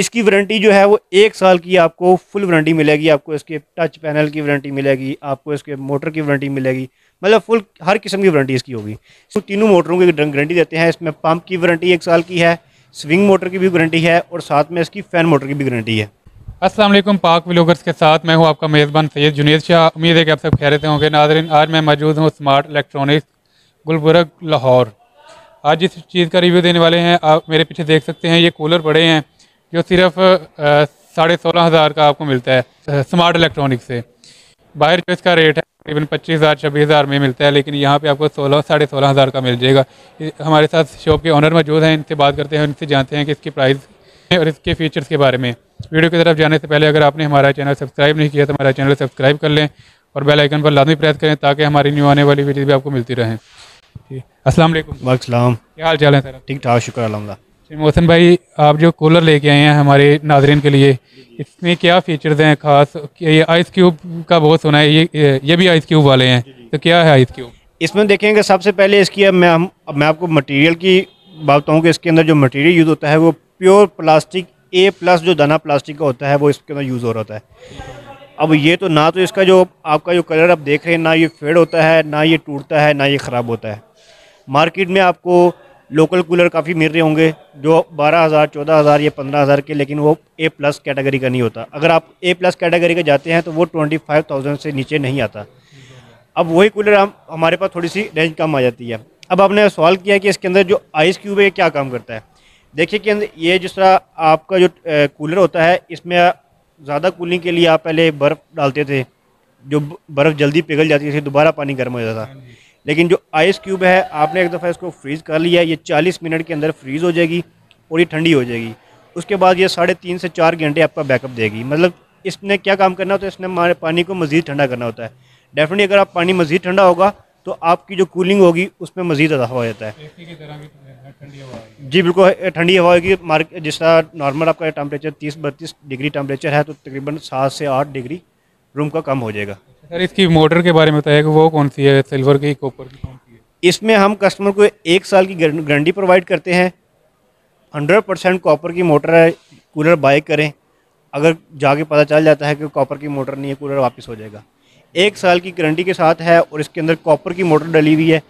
इसकी वारंटी जो है वो एक साल की आपको फुल वारंटी मिलेगी आपको इसके टच पैनल की वारंटी मिलेगी आपको इसके मोटर की वारंटी मिलेगी मतलब फुल हर किस्म की वारंटी इसकी होगी तो तीनों मोटरों की गारंटी देते हैं इसमें पंप की वारंटी एक साल की है स्विंग मोटर की भी गारंटी है और साथ में इसकी फ़ैन मोटर की भी गारंटी है असल पाक व्लॉगर्स के साथ मैं हूँ आपका मेज़बान सैद जुनेद शाह उम्मीद है कि आप सब खैरत होंगे नाजरन आज मैं मौजूद हूँ स्मार्ट इलेक्ट्रॉनिक्स गुलबर्ग लाहौर आज इस चीज़ का रिव्यू देने वाले हैं आप मेरे पीछे देख सकते हैं ये कूलर बड़े हैं जो सिर्फ साढ़े सोलह हज़ार का आपको मिलता है स्मार्ट इलेक्ट्रॉनिक से बाहर जो इसका रेट है तकरीबन पच्चीस हज़ार छब्बीस हज़ार में मिलता है लेकिन यहाँ पे आपको सोलह साढ़े सोलह हज़ार का मिल जाएगा हमारे साथ शॉप के ऑनर मौजूद हैं इनसे बात करते हैं इनसे जानते हैं कि इसकी प्राइस और इसके फीचर्स के बारे में वीडियो की तरफ जाने से पहले अगर आपने हमारा चैनल सब्सक्राइब नहीं किया तो हमारा चैनल सब्सक्राइब कर लें और बेल आइकन पर लाजमी प्रेस करें ताकि हमारी न्यू आने वाली वीडियो भी आपको मिलती रहें असलम वाईक क्या हाल चाल है सर ठीक ठाक शुक्र अलहमदा मोहसिन भाई आप जो कूलर लेके आए हैं हमारे नाजरन के लिए इसमें क्या फ़ीचर्स हैं ख़ास ये आइस क्यूब का बहुत सुना है ये ये भी आइस क्यूब वाले हैं तो क्या है आइस क्यूब इसमें देखेंगे सबसे पहले इसकी अब मैं अब मैं आपको मटेरियल की बात बताऊँ कि इसके अंदर जो मटेरियल यूज़ होता है वो प्योर प्लास्टिक ए प्लस जो दाना प्लास्टिक का होता है वो इसके अंदर यूज़ हो रहा होता है अब ये तो ना तो इसका जो आपका जो कलर आप देख रहे हैं ना ये फेड होता है ना ये टूटता है ना ये ख़राब होता है मार्केट में आपको लोकल कूलर काफ़ी मिल रहे होंगे जो बारह हज़ार चौदह हज़ार या पंद्रह हज़ार के लेकिन वो ए प्लस कैटेगरी का नहीं होता अगर आप ए प्लस कैटेगरी के जाते हैं तो वो ट्वेंटी फाइव थाउजेंड से नीचे नहीं आता अब वही कूलर हम हमारे पास थोड़ी सी रेंज कम आ जाती है अब आपने सवाल किया कि इसके अंदर जो आइस क्यूब है क्या काम करता है देखिए कि ये जिस तरह आपका जो कूलर होता है इसमें ज़्यादा कूलिंग के लिए आप पहले बर्फ़ डालते थे जो बर्फ़ जल्दी पिघल जाती थी दोबारा पानी गर्म हो जाता था लेकिन जो आइस क्यूब है आपने एक दफ़ा इसको फ्रीज़ कर लिया है ये चालीस मिनट के अंदर फ्रीज़ हो जाएगी और ये ठंडी हो जाएगी उसके बाद ये साढ़े तीन से चार घंटे आपका बैकअप देगी मतलब इसने क्या काम करना होता है इसने हमारे पानी को मज़ीद ठंडा करना होता है डेफिनेटली अगर आप पानी मज़ीद ठंडा होगा तो आपकी जो कूलिंग होगी उसमें मज़ीद अदा हो जाता है जी बिल्कुल ठंडी हवा होगी मार्केट जिस तरह नॉर्मल आपका टेम्परेचर तीस बत्तीस डिग्री टेम्परेचर है तो तकरीबन सात से आठ डिग्री रूम का कम हो जाएगा सर इसकी मोटर के बारे में बताया कि वो कौन सी है सिल्वर की कॉपर की कौन सी है इसमें हम कस्टमर को एक साल की गारंटी प्रोवाइड करते हैं हंड्रेड परसेंट कॉपर की मोटर है कूलर बाय करें अगर जाके पता चल जाता है कि कॉपर की मोटर नहीं है कूलर वापस हो जाएगा एक साल की गारंटी के साथ है और इसके अंदर कॉपर की मोटर डली हुई है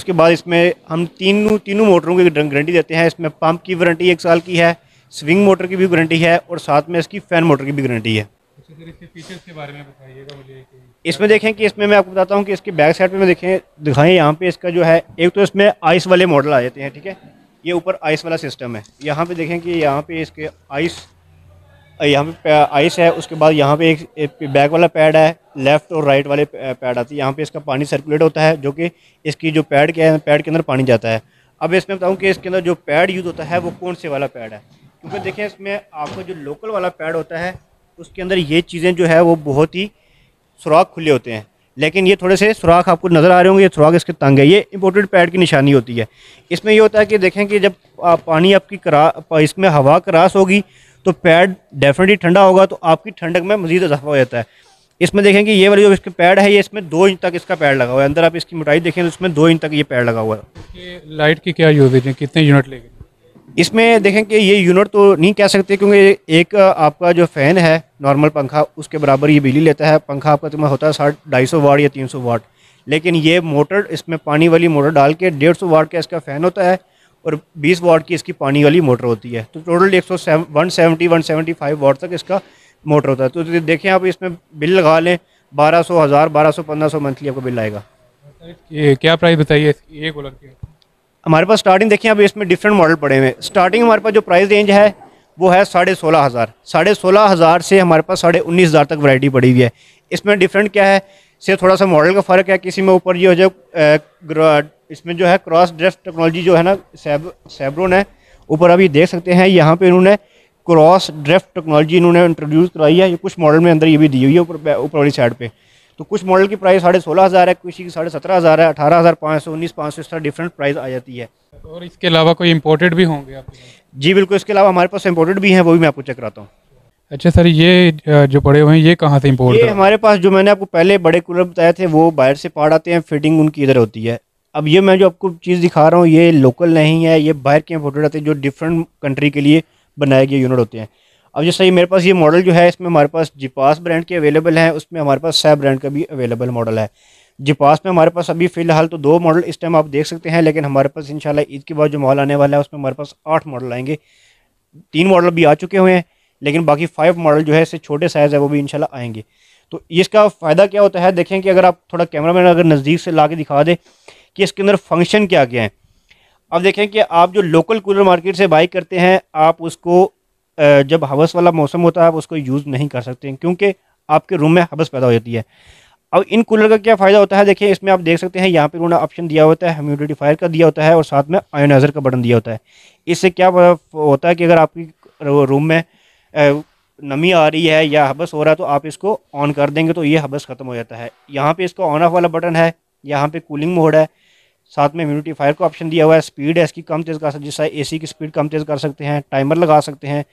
उसके बाद इसमें हम तीनों तीनों मोटरों की गारंटी देते हैं इसमें पंप की वारंटी एक साल की है स्विंग मोटर की भी गारंटी है और साथ में इसकी फ़ैन मोटर की भी गारंटी है फीचर्स के बारे में बताइएगा मुझे इसमें देखें कि इसमें मैं आपको बताता हूँ कि इसके बैक साइड पर मैं देखें दिखाएं यहाँ पे इसका जो है एक तो इसमें आइस वाले मॉडल आ जाते हैं ठीक है ये ऊपर आइस वाला सिस्टम है यहाँ पे देखें कि यहाँ पे इसके आइस यहाँ पे आइस है उसके बाद यहाँ पे एक, एक बैक वाला पैड है लेफ़्ट और राइट वाले पैड आती है यहाँ पे इसका पानी सर्कुलेट होता है जो कि इसकी जो पैड के पैड के अंदर पानी जाता है अब इसमें बताऊँ कि इसके अंदर जो पैड यूज़ होता है वो कौन से वाला पैड है क्योंकि देखें इसमें आपका जो लोकल वाला पैड होता है उसके अंदर ये चीज़ें जो है वो बहुत ही सुराख खुले होते हैं लेकिन ये थोड़े से सुराख आपको नज़र आ रहे होंगे ये सुराख इसके तंग है ये इम्पोर्टेड पैड की निशानी होती है इसमें ये होता है कि देखें कि जब पानी आपकी करा इसमें हवा करास होगी तो पैड डेफिनेटली ठंडा होगा तो आपकी ठंडक में मजीद इजाफा हो जाता है इसमें देखें कि ये वाली जो इसके पैड है ये इसमें दो इंच तक इसका पैड लगा हुआ है अंदर आप इसकी मोटाई देखें तो इसमें दो इंच तक ये पैड लगा हुआ है लाइट की क्या यूजेज है कितने यूनिट लेंगे इसमें देखें कि ये यूनिट तो नहीं कह सकते क्योंकि एक आपका जो फ़ैन है नॉर्मल पंखा उसके बराबर ये बिजली लेता है पंखा आपका तो होता है साठ ढाई सौ वाट या तीन सौ वाट लेकिन ये मोटर इसमें पानी वाली मोटर डाल के डेढ़ सौ वाट का इसका फ़ैन होता है और बीस वाट की इसकी पानी वाली मोटर होती है तो टोटल एक सौ one seventy one five watt तक इसका मोटर होता है तो देखें आप इसमें बिल लगा लें बारह सौ हज़ार बारह सौ पंद्रह सौ मंथली आपको बिल आएगा क्या प्राइस बताइए कूलर की हमारे पास स्टार्टिंग देखिए अब इसमें डिफरेंट मॉडल पड़े हुए स्टार्टिंग हमारे पास जो प्राइस रेंज है वो है साढ़े सोलह हज़ार साढ़े सोलह हज़ार से हमारे पास साढ़े उन्नीस हज़ार तक वैरायटी पड़ी हुई है इसमें डिफरेंट क्या है से थोड़ा सा मॉडल का फ़र्क है किसी में ऊपर ये हो जाए इसमें जो है क्रॉस ड्रेस टेक्नोलॉजी जो है ना सेब सेब्रोन है ऊपर आप ये देख सकते हैं यहाँ पर इन्होंने क्रॉस ड्रेफ्ट टेक्नोलॉजी इन्होंने इंट्रोड्यूस कराई है ये कुछ मॉडल में अंदर ये भी दी हुई है ऊपर ऊपर वाली साइड पर तो कुछ मॉडल की प्राइस साढ़े सोलह हज़ार है किसी की साढ़े सत्रह हज़ार है अठारह हज़ार पाँच सौ उन्नीस पाँच सौ इस तरह डिफरेंट प्राइस आ जाती है और इसके अलावा कोई इम्पोर्टेड भी होंगे जी बिल्कुल इसके अलावा हमारे पास इम्पोर्टेड भी हैं वो भी मैं आपको चेक कराता हूँ अच्छा सर ये जो पड़े हुए हैं ये कहाँ से इम्पोर्ट ये हमारे पास जो मैंने आपको पहले बड़े कूलर बताए थे वो बाहर से पार्ट आते हैं फिटिंग उनकी इधर होती है अब ये मैं जो आपको चीज़ दिखा रहा हूँ ये लोकल नहीं है ये बाहर के इम्पोर्टेड आते हैं जो डिफरेंट कंट्री के लिए बनाए गए यूनिट होते हैं अब जैसे ये मेरे पास ये मॉडल जो है इसमें हमारे पास जिपास ब्रांड के अवेलेबल हैं उसमें हमारे पास सै ब्रांड का भी अवेलेबल मॉडल है जिपास में हमारे पास अभी फ़िलहाल तो दो मॉडल इस टाइम आप देख सकते हैं लेकिन हमारे पास इंशाल्लाह ईद के बाद जो मॉल आने वाला है उसमें हमारे पास आठ मॉडल आएंगे तीन मॉडल भी आ चुके हुए हैं लेकिन बाकी फाइव मॉडल जो है इससे छोटे साइज़ है वो भी इंशाल्लाह आएंगे तो इसका फ़ायदा क्या होता है देखें कि अगर आप थोड़ा कैमरा मैन अगर नज़दीक से ला के दिखा दें कि इसके अंदर फंक्शन क्या क्या है अब देखें कि आप जो लोकल कूलर मार्केट से बाई करते हैं आप उसको जब हवस वाला मौसम होता है आप उसको यूज़ नहीं कर सकते क्योंकि आपके रूम में हवस पैदा हो जाती है अब इन कूलर का क्या फ़ायदा होता है देखिए इसमें आप देख सकते हैं यहाँ पर उन्होंने ऑप्शन दिया होता है फायर का दिया होता है और साथ में आयोनाइज़र का बटन दिया होता है इससे क्या होता है कि अगर आपकी रूम में नमी आ रही है या हबस हो रहा है तो आप इसको ऑन कर देंगे तो ये हबस ख़त्म हो जाता है यहाँ पे इसका ऑन ऑफ वाला बटन है यहाँ पे कूलिंग मोड है साथ में इम्यूनिटी फायर का ऑप्शन दिया हुआ है स्पीड है इसकी कम तेज़ कर सकते जिससे ए की स्पीड कम तेज़ कर सकते हैं टाइमर लगा सकते हैं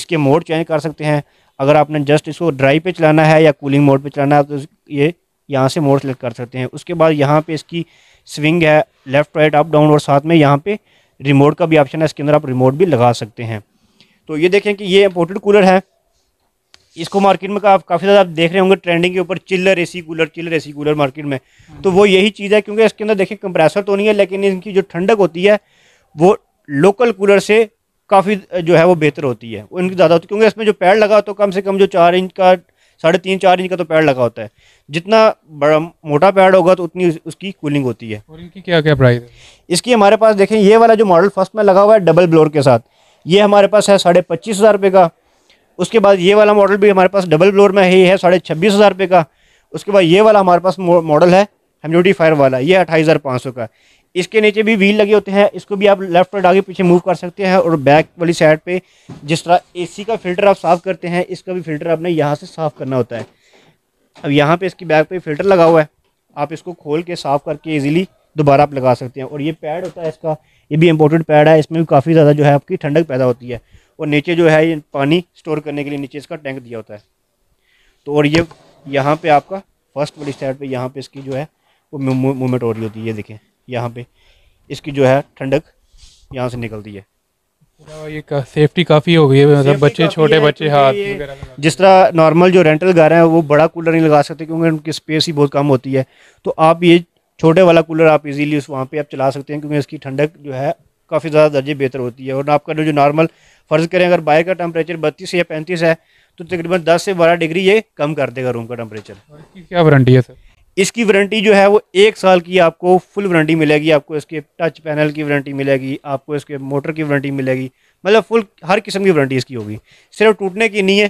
इसके मोड चेंज कर सकते हैं अगर आपने जस्ट इसको ड्राई पे चलाना है या कूलिंग मोड पे चलाना है तो ये यहाँ से मोड सेलेक्ट कर सकते हैं उसके बाद यहाँ पे इसकी स्विंग है लेफ़्ट राइट अप डाउन और साथ में यहाँ पे रिमोट का भी ऑप्शन है इसके अंदर आप रिमोट भी लगा सकते हैं तो ये देखें कि ये इम्पोर्टेड कूलर है इसको मार्केट में का, आप काफ़ी ज़्यादा आप देख रहे होंगे ट्रेंडिंग के ऊपर chiller AC cooler chiller AC cooler market में हाँ। तो वो यही चीज़ है क्योंकि इसके अंदर देखें कंप्रेसर तो नहीं है लेकिन इनकी जो ठंडक होती है वो लोकल कूलर से काफ़ी जो है वो बेहतर होती है उनकी ज़्यादा होती है क्योंकि इसमें जो पैड लगा तो कम से कम जो चार इंच का साढ़े तीन चार इंच का तो पैड लगा होता है जितना बड़ा मोटा पैड होगा तो उतनी उसकी कूलिंग होती है और इनकी क्या क्या प्राइस है इसकी हमारे पास देखें ये वाला जो मॉडल फर्स्ट में लगा हुआ है डबल ब्लोर के साथ ये हमारे पास है साढ़े पच्चीस हज़ार रुपये का उसके बाद ये वाला मॉडल भी हमारे पास डबल फ्लोर में ही है साढ़े छब्बीस हज़ार रुपये का उसके बाद ये वाला हमारे पास मॉडल है ड्यूटी फायर वाला ये अठाई हज़ार पाँच सौ का इसके नीचे भी व्हील लगे होते हैं इसको भी आप लेफ्ट और आगे पीछे मूव कर सकते हैं और बैक वाली साइड पर जिस तरह सी का फिल्टर आप साफ़ करते हैं इसका भी फिल्टर आपने यहाँ से साफ़ करना होता है अब यहाँ पर इसकी बैक पर फिल्टर लगा हुआ है आप इसको खोल के साफ़ करके ईज़िली दोबारा आप लगा सकते हैं और ये पैड होता है इसका ये भी इम्पोर्टेंट पैड है इसमें भी काफ़ी ज़्यादा जो है आपकी ठंडक पैदा होती है और नीचे जो है ये पानी स्टोर करने के लिए नीचे इसका टैंक दिया होता है तो और ये यहाँ पे आपका फर्स्ट वाली साइड पे यहाँ पे इसकी जो है वो मूवमेंट हो रही होती है ये देखें यहाँ पे इसकी जो है ठंडक यहाँ से निकलती है ये का, सेफ्टी काफ़ी हो गई है मतलब बच्चे छोटे बच्चे हाथ जिस तरह नॉर्मल जो रेंटल घर है वो बड़ा कूलर नहीं लगा सकते क्योंकि उनकी स्पेस ही बहुत कम होती है तो आप ये छोटे वाला कूलर आप इजीली उस वहाँ पे आप चला सकते हैं क्योंकि इसकी ठंडक जो है काफ़ी ज़्यादा दर्जे बेहतर होती है और आपका जो नॉर्मल फ़र्ज़ करें अगर बाहर का टेम्परेचर बत्तीस या पैंतीस है तो तकरीबन दस से बारह डिग्री ये कम कर देगा रूम का टेम्परेचर क्या वारंटी है सर इसकी वारंटी जो है वो एक साल की आपको फुल वारंटी मिलेगी आपको इसके टच पैनल की वारंटी मिलेगी आपको इसके मोटर की वारंटी मिलेगी मतलब फुल हर किस्म की वारंटी इसकी होगी सिर्फ टूटने की नहीं है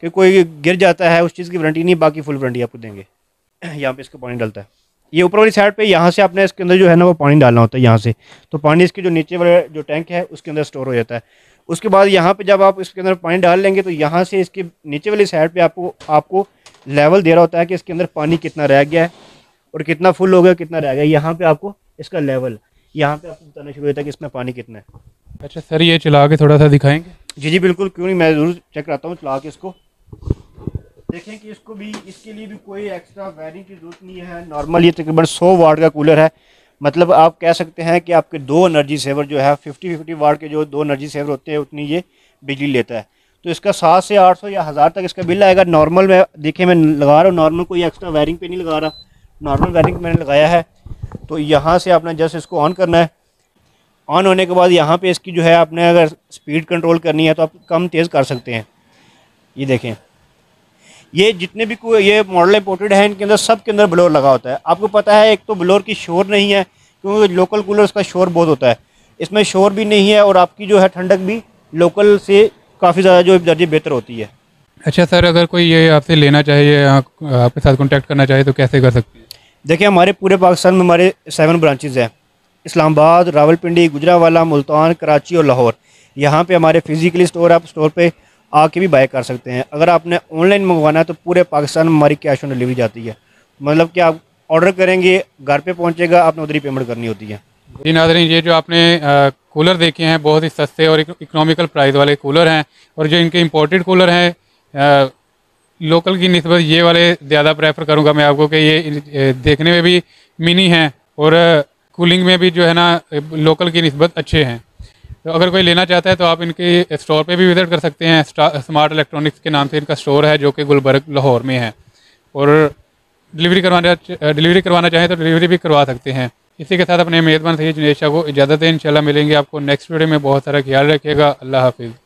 कि कोई गिर जाता है उस चीज़ की वारंटी नहीं बाकी फुल वारंटी आपको देंगे यहाँ पे इसका पानी डलता है ये ऊपर वाली साइड पे यहाँ से आपने इसके अंदर जो है ना वो पानी डालना होता है यहाँ से तो पानी इसके जो नीचे वाले जो टैंक है उसके अंदर स्टोर हो जाता है उसके बाद यहाँ पे जब आप इसके अंदर पानी डाल लेंगे तो यहाँ से इसके नीचे वाली साइड पे आपको आपको लेवल दे रहा होता है कि इसके अंदर पानी कितना रह गया है और कितना फुल हो गया कितना रह गया यहाँ पे आपको इसका लेवल यहाँ पे आपको बताना शुरू होता है कि इसमें पानी कितना है अच्छा सर ये चला के थोड़ा सा दिखाएंगे जी जी बिल्कुल क्यों नहीं मैं ज़रूर चेक कराता हूँ चला के इसको देखें कि इसको भी इसके लिए भी कोई एक्स्ट्रा वायरिंग की ज़रूरत नहीं है नॉर्मल ये तकरीबन 100 वाट का कूलर है मतलब आप कह सकते हैं कि आपके दो एनर्जी सेवर जो है 50 50 वाट के जो दो एनर्जी सेवर होते हैं उतनी ये बिजली लेता है तो इसका सात से आठ सौ या हज़ार तक इसका बिल आएगा नॉर्मल में देखिए मैं लगा रहा हूँ नॉर्मल कोई एक्स्ट्रा वायरिंग पे नहीं लगा रहा नॉर्मल वायरिंग मैंने लगाया है तो यहाँ से आपने जस्ट इसको ऑन करना है ऑन होने के बाद यहाँ पे इसकी जो है आपने अगर स्पीड कंट्रोल करनी है तो आप कम तेज़ कर सकते हैं ये देखें ये जितने भी ये मॉडल इंपोर्टेड हैं इनके अंदर सब के अंदर ब्लोर लगा होता है आपको पता है एक तो ब्लोर की शोर नहीं है क्योंकि लोकल कूलर्स का शोर बहुत होता है इसमें शोर भी नहीं है और आपकी जो है ठंडक भी लोकल से काफ़ी ज़्यादा जो दर्जे बेहतर होती है अच्छा सर अगर कोई ये आपसे लेना चाहिए आपके साथ कॉन्टैक्ट करना चाहे तो कैसे कर सकते हैं देखिए हमारे पूरे पाकिस्तान में हमारे सेवन ब्रांचेज़ हैं इस्लामाबाद रावलपिंडी गुजरावाला मुल्तान कराची और लाहौर यहाँ पे हमारे फिज़िकली स्टोर आप स्टोर पे आके भी बाय कर सकते हैं अगर आपने ऑनलाइन मंगवाना है तो पूरे पाकिस्तान में हमारी कैश ऑन डिलीवरी जाती है मतलब कि आप ऑर्डर करेंगे घर पे पहुंचेगा आपने उधर ही पेमेंट करनी होती है जी नाजरीन ये जो आपने आ, कूलर देखे हैं बहुत ही सस्ते और इकोनॉमिकल प्राइस वाले कूलर हैं और जो इनके इम्पोर्टेड कूलर हैं लोकल की नस्बत ये वाले ज़्यादा प्रेफर करूँगा मैं आपको कि ये देखने में भी मिनी हैं और कूलिंग में भी जो है ना लोकल की नस्बत अच्छे हैं तो अगर कोई लेना चाहता है तो आप इनके स्टोर पे भी विज़िट कर सकते हैं स्मार्ट इलेक्ट्रॉनिक्स के नाम से इनका स्टोर है जो कि गुलबर्ग लाहौर में है और डिलीवरी करवाना डिलीवरी करवाना चाहें तो डिलीवरी भी करवा सकते हैं इसी के साथ अपने मेज़बान सही जुनेशा को इजाज़त है इन मिलेंगे आपको नेक्स्ट वीडियो में बहुत सारा ख्याल रखिएगा अल्लाह हाफिज़